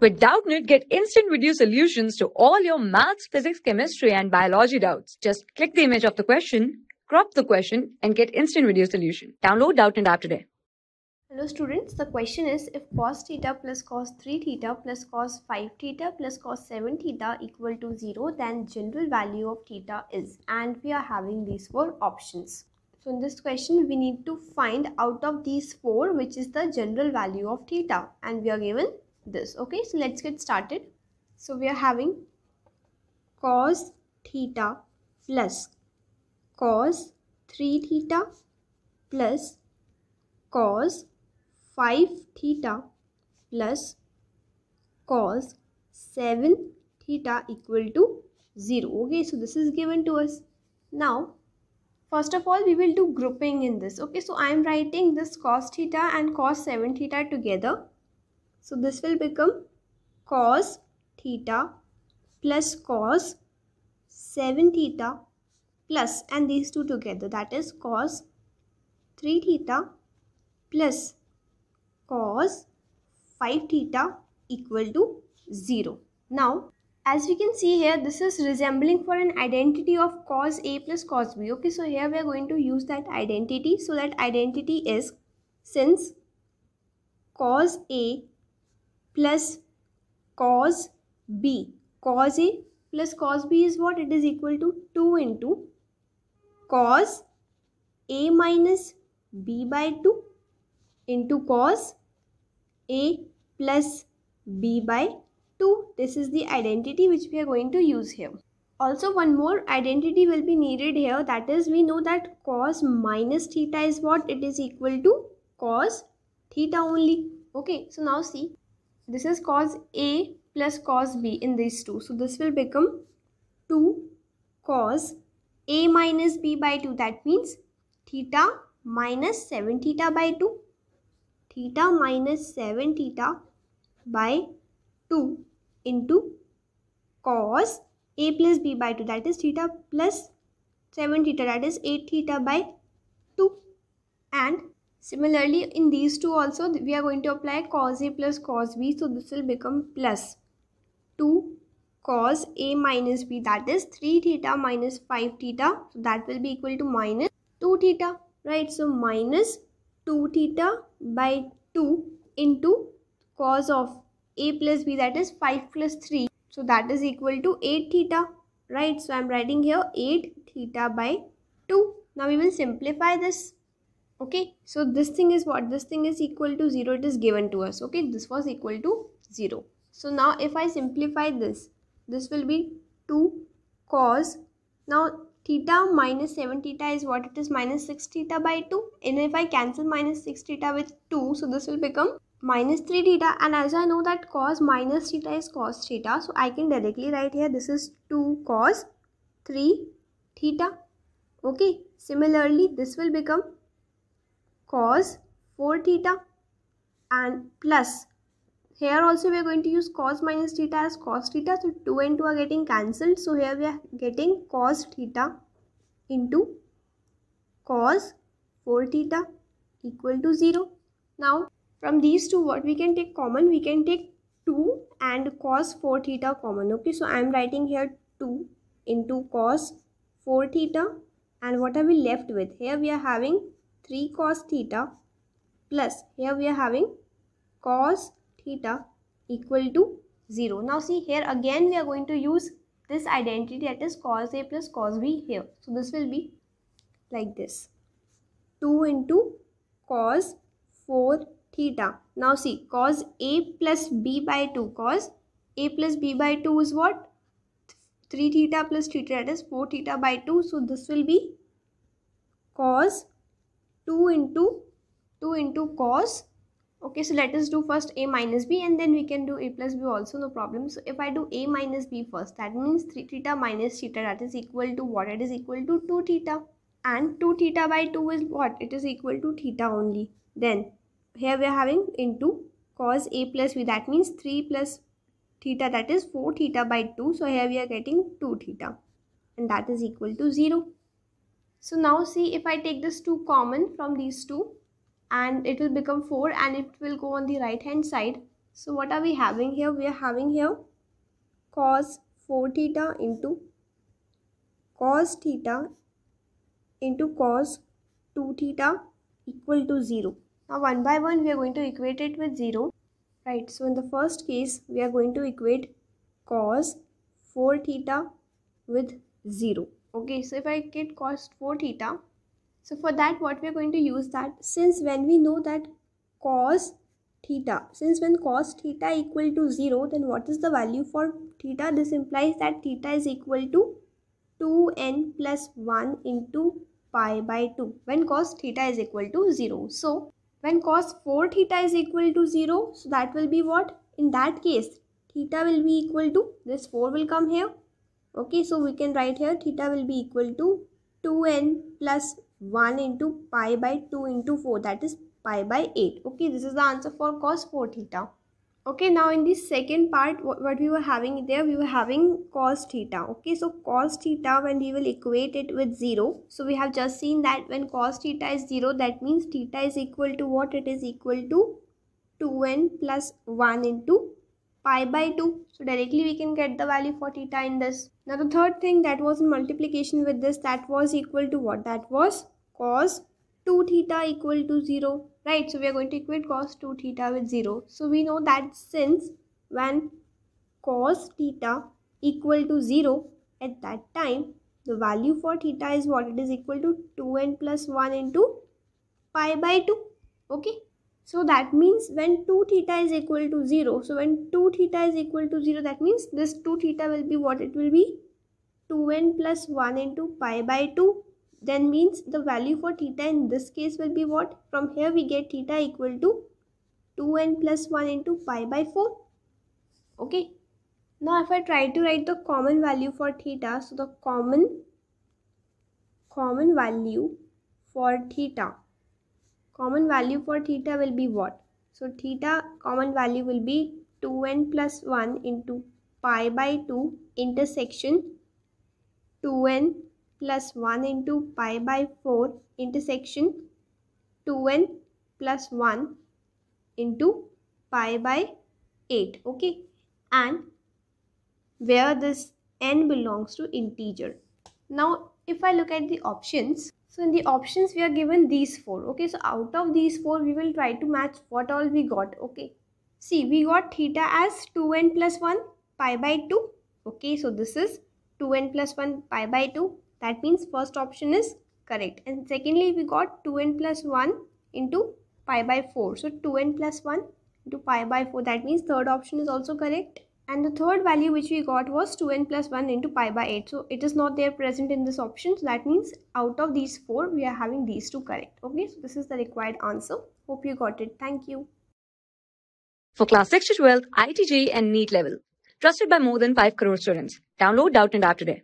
With Doubtnit, get instant video solutions to all your maths, physics, chemistry, and biology doubts. Just click the image of the question, crop the question, and get instant video solution. Download Doubtnit app today. Hello students, the question is if cos theta plus cos 3 theta plus cos 5 theta plus cos 7 theta equal to 0 then general value of theta is and we are having these four options. So in this question we need to find out of these four which is the general value of theta and we are given this okay so let's get started so we are having cos theta plus cos 3 theta plus cos 5 theta plus cos 7 theta equal to 0 okay so this is given to us now first of all we will do grouping in this okay so i am writing this cos theta and cos 7 theta together so this will become cos theta plus cos 7 theta plus and these two together that is cos 3 theta plus cos 5 theta equal to 0. Now as we can see here this is resembling for an identity of cos a plus cos b okay so here we are going to use that identity so that identity is since cos a plus cos b. Cos a plus cos b is what? It is equal to 2 into cos a minus b by 2 into cos a plus b by 2. This is the identity which we are going to use here. Also one more identity will be needed here that is we know that cos minus theta is what? It is equal to cos theta only. Okay so now see this is cos A plus cos B in these two. So this will become 2 cos A minus B by 2. That means theta minus 7 theta by 2. Theta minus 7 theta by 2 into cos A plus B by 2. That is theta plus 7 theta. That is 8 theta by 2. And Similarly, in these two also, we are going to apply cos A plus cos B. So, this will become plus 2 cos A minus B. That is 3 theta minus 5 theta. So, that will be equal to minus 2 theta. Right. So, minus 2 theta by 2 into cos of A plus B. That is 5 plus 3. So, that is equal to 8 theta. Right. So, I am writing here 8 theta by 2. Now, we will simplify this okay so this thing is what this thing is equal to 0 it is given to us okay this was equal to 0 so now if I simplify this this will be 2 cos now theta minus 7 theta is what it is minus 6 theta by 2 and if I cancel minus 6 theta with 2 so this will become minus 3 theta and as I know that cos minus theta is cos theta so I can directly write here this is 2 cos 3 theta okay similarly this will become cos 4 theta and plus here also we are going to use cos minus theta as cos theta so 2 and 2 are getting cancelled so here we are getting cos theta into cos 4 theta equal to 0 now from these two what we can take common we can take 2 and cos 4 theta common okay so i am writing here 2 into cos 4 theta and what are we left with here we are having 3 cos theta plus here we are having cos theta equal to 0. Now see here again we are going to use this identity that is cos A plus cos B here. So this will be like this. 2 into cos 4 theta. Now see cos A plus B by 2. Cos A plus B by 2 is what? 3 theta plus theta that is 4 theta by 2. So this will be cos 2 into 2 into cos okay so let us do first a minus b and then we can do a plus b also no problem so if i do a minus b first that means 3 theta minus theta that is equal to what it is equal to 2 theta and 2 theta by 2 is what it is equal to theta only then here we are having into cos a plus b that means 3 plus theta that is 4 theta by 2 so here we are getting 2 theta and that is equal to 0 so now see if I take this 2 common from these two and it will become 4 and it will go on the right hand side. So what are we having here? We are having here cos 4 theta into cos theta into cos 2 theta equal to 0. Now one by one we are going to equate it with 0. Right. So in the first case we are going to equate cos 4 theta with 0 okay so if I get cos 4 theta so for that what we're going to use that since when we know that cos theta since when cos theta equal to 0 then what is the value for theta this implies that theta is equal to 2n plus 1 into pi by 2 when cos theta is equal to 0 so when cos 4 theta is equal to 0 so that will be what in that case theta will be equal to this 4 will come here okay so we can write here theta will be equal to 2n plus 1 into pi by 2 into 4 that is pi by 8 okay this is the answer for cos 4 theta okay now in the second part what, what we were having there we were having cos theta okay so cos theta when we will equate it with 0 so we have just seen that when cos theta is 0 that means theta is equal to what it is equal to 2n plus 1 into pi by 2. So directly we can get the value for theta in this. Now the third thing that was in multiplication with this that was equal to what? That was cos 2 theta equal to 0. Right. So we are going to equate cos 2 theta with 0. So we know that since when cos theta equal to 0 at that time the value for theta is what it is equal to 2n plus 1 into pi by 2 okay so that means when 2 theta is equal to 0, so when 2 theta is equal to 0, that means this 2 theta will be what it will be? 2n plus 1 into pi by 2. Then means the value for theta in this case will be what? From here we get theta equal to 2n plus 1 into pi by 4. Okay. Now if I try to write the common value for theta, so the common common value for theta common value for theta will be what? So theta common value will be 2n plus 1 into pi by 2 intersection 2n plus 1 into pi by 4 intersection 2n plus 1 into pi by 8 okay and where this n belongs to integer now if i look at the options so in the options we are given these four okay so out of these four we will try to match what all we got okay see we got theta as 2n plus 1 pi by 2 okay so this is 2n plus 1 pi by 2 that means first option is correct and secondly we got 2n plus 1 into pi by 4 so 2n plus 1 into pi by 4 that means third option is also correct and the third value which we got was 2n plus 1 into pi by 8 so it is not there present in this option so that means out of these four we are having these two correct okay so this is the required answer hope you got it thank you for class 6 to 12 ITG and neat level trusted by more than 5 crore students download doubt and app today